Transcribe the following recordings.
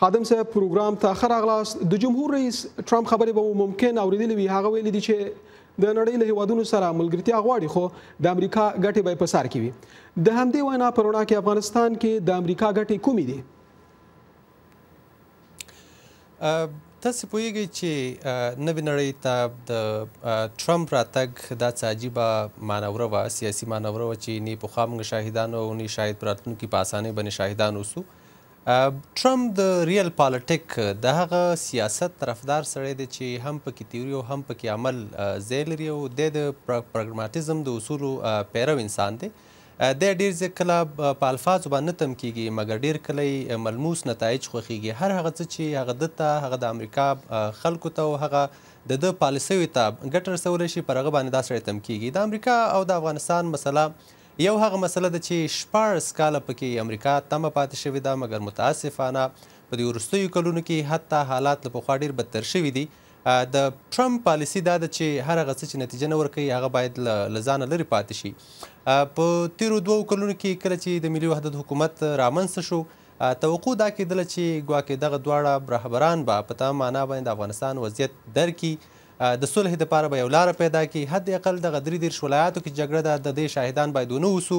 خادم صاحب پروګرام ته اخر اغلاست د جمهور رئیس ټرمپ خبرې به ممکن اوریدلې وي هغه ویلي دي چې د نړۍ له هیوادونو سره ملګرتیا غواړي خو د امریکا ګټې به په سر کې وي د همدې وینا په رڼا کې افغانستان کې د امریکا ګټې کومې دي تاسو پوهیږئ چې نوې نړۍ ته د ټرمپ راتګ دا څه عجیبه مانوره وه سیاسي مانوره وه چې نه پخوا موږ شاهدان او نه شاهد په راتلونکي په اسانۍ باندې شاهدان اوسو ټرمپ د ریل پالیټیک د هغه سیاست طرفدار سړی دی چې هم پکې تیوري او هم پکې عمل ځای لري او د پراګماټیزم د اصولو پیرو انسان دی د ډیر ځکه په الفاظو باندې تم کیږي مګر ډیر کله ملموس نتایج خوخیږي هر هغه څه چې هغه دته هغه د امریکا خلکو ته او هغه د د پالیسیو ته ګټر سول شي پر هغه باندې دا سړی تم کیږي د امریکا او د افغانستان مسله یو هغه مسله ده چې شپاړس کاله پکې امریکا تمه پاتې شوې ده مګر متاسفانه په دې وروستیو کلونو کې حتی حالات له پخوا ډېر بدتر شوي دي د ټرمپ پالیسی دا ده چې هر هغه څه چې نتیجه نه ورکوي هغه باید له ځانه لرې پاتې شي په تیرو دوو کلونو کې کله چې د ملي وحدت حکومت رامنځته شو توقع دا کېدله چې ګواکې دغه دواړه رهبران به په تمه معنا باندې د افغانستان وضعیت درکړي د صلح لپاره به یو لار پیدا کی حد اقل د غدری دیر ولایاتو کې جګړه د دې شاهدان باید ونه وسو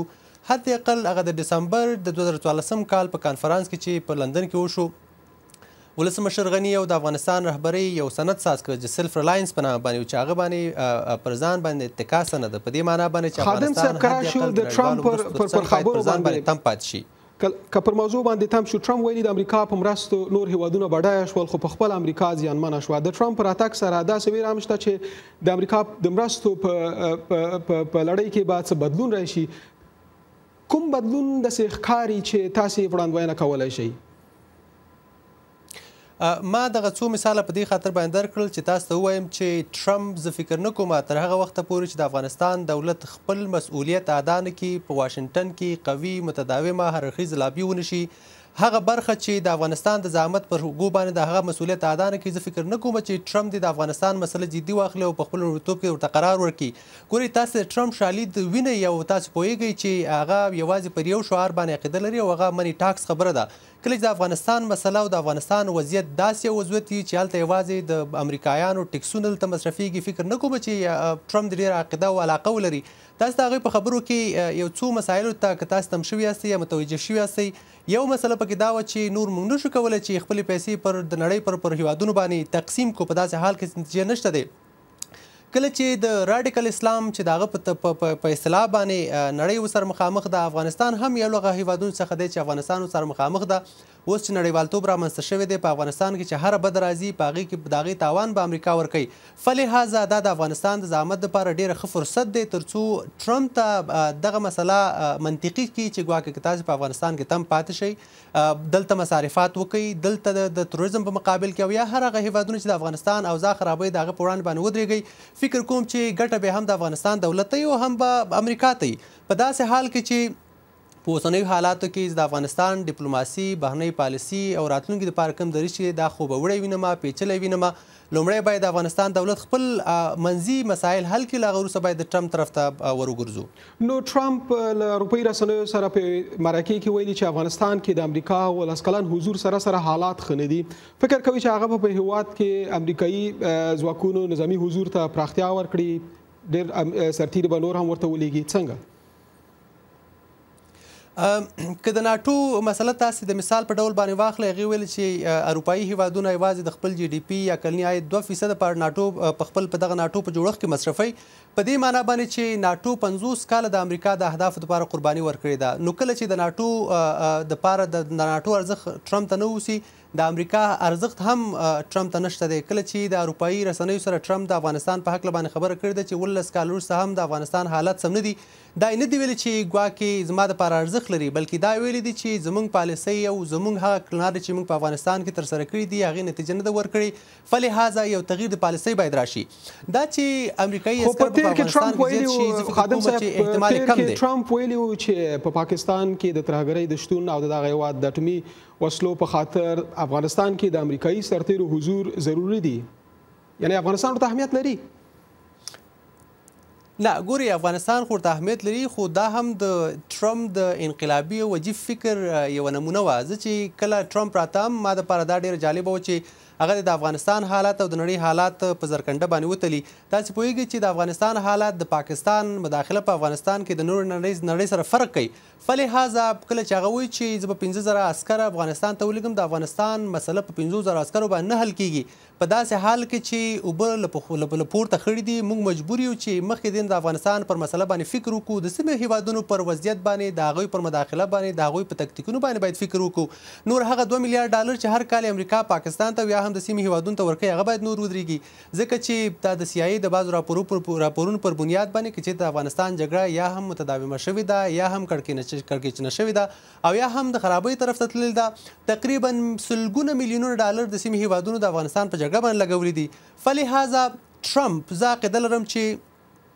حد اقل هغه د دسمبر د 2014 کال په کانفرنس کې چې په لندن کې وشو ولسمشر غنی او د افغانستان رهبری یو سند ساز کړ چې سلف ریلاینس په نامه باندې چاغه باندې پر ځان باندې اتکا سند په دې معنی باندې چې افغانستان خادم صاحب کرا شو د ټرمپ پر پر خبرو باندې تم پات شي که پر موضوع باندې تم شو ټرمپ ویلي د امریکا په مرستو نور هیوادونه بډایه شول خو په خپل امریکا زیانمنه شوه د ټرمپ راتګ سره دا سویر هم شته چې د امریکا د مرستو په په لړۍ کې به څه بدلون راشي کوم بدلون د سیخکاری چې تاسو وړاندوینه کولای شئ ما دغه څو مثال په دې خاطر باندې درکړل چې تاسو ته وایم چې ټرمپ ز فکر نه کوم تر هغه وخت پورې چې د افغانستان دولت خپل مسؤلیت ادا نه کړي په واشنگټن کې قوي متداومه هرخیز لابي ونشي هغه برخه چې د افغانستان د زعامت پر حقوق باندې د هغه مسولیت ادا نه کوي زه فکر نه کوم چې ټرمپ د افغانستان مسله جدي واخلي او په خپل رتوب کې ورته قرار ورکړي ګوري تاسو ټرمپ شالید ویني او تاسو پوهیږئ چې هغه یوازې پر یو شعار باندې عقیده لري او هغه منی ټاکس خبره ده کله چې د افغانستان مسله او د افغانستان وضعیت داسې وضعیت چې هلته یوازې د امریکایانو ټیکسونه دلته مصرفیږي فکر نه کوم چې ټرمپ ډېره عقیده او علاقه ولري تاسو د هغې په خبرو کې یو څو مسایلو ته که تاسو تم شوي یاستئ یا متوجه شوي یاستئ یو مسله پکې دا و چې نور موږ نشو کولی چې خپلې پیسې پر د نړۍ پر پر هیوادونو باندې تقسیم کو په داسې حال کې نتیجه نشته دی کله چې د راډیکل اسلام چې دغه په اصطلاح باندې نړۍ وسر مخامخ د افغانستان هم یو لغه هیوادونو څخه دی چې افغانستان سره مخامخ ده اوس چې نړیوالتوب رامنځته شوی دی په افغانستان کې چې هر بد راځي په هغې کې د هغې تاوان به امریکا ورکوي فلهذا دا د افغانستان د زعامت دپاره ډېره ښه فرصت دی تر څو ټرمپ ته دغه مسله منطقي کړي چې ګواکې که تاسې په افغانستان کې تم پاتې شئ دلته مصارفات وکړئ دلته د تروریزم په مقابل کې او یا هر هغه هیوادونه چې د افغانستان اوضاع خرابوي د هغه په وړاندې باندې ودرېږئ فکر کوم چې ګټه به هم د افغانستان دولت ته او هم به امریکا ته په داسې حال کې چې په اوسنیو حالاتو کې د افغانستان ډیپلوماسي بهرنۍ پالیسي او راتلونکي لپاره کوم دریش دا خوب وړي وینم پیچلې وینم لومړی باید د افغانستان دولت خپل منځي مسایل حل کړي لغه وروسته باید د ټرمپ طرف ته ورګرځو نو ټرمپ له اروپאי رسنیو سره په مراکې کې ویلي چې افغانستان کې د امریکا او لاسکلن حضور سره سره حالات خندي فکر کوي چې هغه په هواد کې امریکایي ځواکونو نظامی حضور ته پراختیا ورکړي ډېر سرتیری به نور هم ورته ولېږي څنګه که د ناتو مسله تاسو د مثال په ډول باندې واخلې هغه ویل چې اروپאי هیوادونه یوازې د خپل جی ډي پی یا کلنی عاید 2% پر ناتو په خپل په دغه ناتو په جوړښت کې مصرفي په دې معنی باندې چې ناتو 50 کال د امریکا د اهداف لپاره قرباني ورکړې ده نو کله چې د ناتو د لپاره د ناتو ارزښت ټرمپ ته نه وسی د امریکا ارزښت هم ټرمپ ته نشته دی کله چې د اروپאי رسنیو سره ټرمپ د افغانستان په حق باندې خبره کړې ده چې ولس کال وروسته هم د افغانستان حالت سم نه دی دا نه دی ویلي چې ګواکې زما د پر ارزښت لري بلکې دا ویلي دی چې زمونږ پالیسي او زمونږ هغه کړنار چې موږ په افغانستان کې ترسره کړې دي هغه نتیجه نه ده ورکړې فلهذا یو تغییر د پالیسي باید راشي دا چې امریکایي عسکر په افغانستان کې چې خادم صاحب احتمال کم دی ټرمپ ویلي چې په پاکستان کې د ترهګرۍ د شتون او د دغه هیواد د اټومي وسلو په خاطر افغانستان کې د امریکایي سرتیرو حضور ضروری دی یعنی افغانستان ورته اهمیت لري نه ګوري افغانستان خو ته اهمیت لري خو دا هم د ټرمپ د انقلابي وجیب فکر یو نمونه و ځکه چې کله ټرمپ راتم ما د پاره دا ډیر جالب و چې هغه د افغانستان حالات او د نړۍ حالات په زرکنډه باندې وتلی تاسو پوهیږئ چې د افغانستان حالات د پاکستان مداخله په پا افغانستان کې د نور نړۍ نړۍ سره فرق کوي فلهذا کله چې هغه وایي چې زه به پنځه زره عسکر افغانستان ته ولېږم د افغانستان مسله په پنځو زره عسکرو باندې نه حل کیږي په داسې حال کې چې اوبه له پورته خړې دي موږ مجبور یو چې مخکې دین د افغانستان پر مسله باندې فکر وکړو د سیمې هیوادونو پر وضعیت باندې د هغوی پر مداخله باندې د هغوی په تکتیکونو باندې باید فکر وکړو نور هغه 2 میلیارډ ډالر چې هر کال امریکا پاکستان ته یا هم افغانستان د سیمې هیوادونو ته ورکوي هغه باید نور ودرېږي ځکه چې دا د سیایي د بعضو راپورو پر راپورونو پر بنیاد باندې کې چې د افغانستان جګړه یا هم متداومه شوې ده یا هم کړکېچنه شوې ده او یا هم د خرابۍ طرف ته تللې ده تقریبا سلګونه میلیونه ډالر د سیمې هیوادونو د افغانستان په جګړه باندې لګولې دي فلهذا ټرمپ زه عقیده لرم چې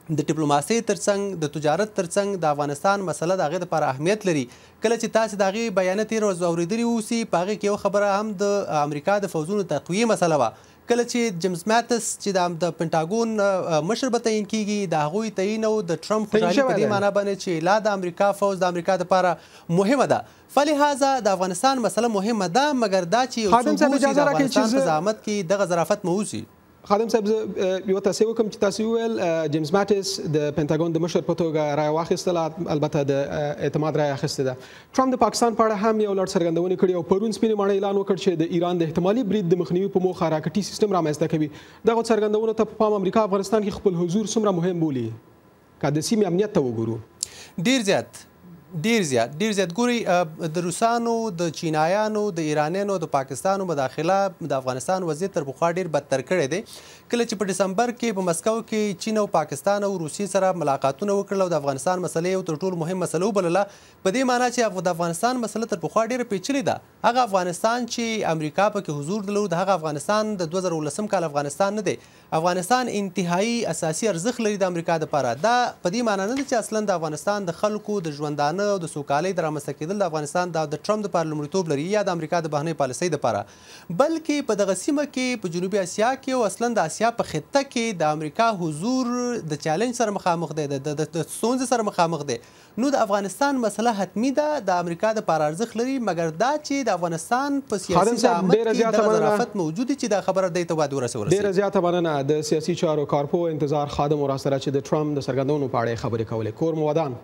د ډیپلوماسۍ ترڅنګ د تجارت ترڅنګ د افغانستان مسله د هغې لپاره اهمیت لري کله چې تاسې د هغې بیانیه تېره ورځ اورېدلې اوسي په هغې کې یو خبره هم د امریکا د فوځونو تقویې مسله وه کله چې جیمز ماتس چې د پینټاګون مشر به تعین کیږي د هغوی تعین او د ټرمپ خوشحالي په دې معنا باندې چې لا د امریکا فوج د امریکا لپاره مهمه ده فلهذا د افغانستان مسله مهمه ده مګر دا چې یو څوک د افغانستان په زعامت کې دغه ظرافت موسي خادم صاحب یو تاسو کوم چې تاسو ویل جیمز ماتس د پینټاګون د مشر په توګه راي واخیستله البته د اعتماد راي اخیسته ده ترامپ د پاکستان په اړه هم یو لړ څرګندونې کړې او پرون سپینې ماڼۍ اعلان وکړ چې د ایران د احتمالي برید د مخنیوي په موخه راکټي سیستم رامنځته کوي دغه څرګندونو ته په پام امریکا افغانستان کې خپل حضور څومره مهم بولي که د سیمې امنیت ته وګورو ډیر زیات ډیر زیات ډیر زیات ګوري د روسانو د چینایانو د ایرانیانو د پاکستانو مداخله د افغانستان وضعیت تر بخوا ډیر بدتر کړی دی کله چې په دسمبر کې په مسکو کې چین او پاکستان او روسي سره ملاقاتونه وکړل او د افغانستان مسلې یو تر ټولو مهم مسله وبلله په دې معنی چې د افغانستان مسله تر بخوا ډیر پیچلې ده هغه افغانستان چې امریکا پکې حضور درلود هغه افغانستان د 2019 کال افغانستان نه دی افغانستان انتهایی اساسي ارزښت لري د امریکا لپاره دا په دې معنی نه چې اصلا د افغانستان د خلکو د ژوندانه شخړو د سوکالۍ د رامنځته کېدل د افغانستان د ټرمپ د لومړیتوب لري یا د امریکا د بهرنۍ پالیسۍ دپاره بلکې په دغه سیمه کې په جنوبي اسیا کې او اصلا د اسیا په خطه کې د امریکا حضور د چیلنج سره مخامخ دی د ستونزې سره مخامخ دی نو د افغانستان مسله حتمی ده د امریکا د پاره ارزښت لري مګر دا چې د افغانستان په سیاسي تعامل کې د ظرافت موجود چې دا خبره دی ته واده ورسول ډیره زیاته مننه د سیاسي چارو کارپو انتظار خادم وراسره چې د ټرمپ د سرګندونو په اړه خبرې کولې کور مودان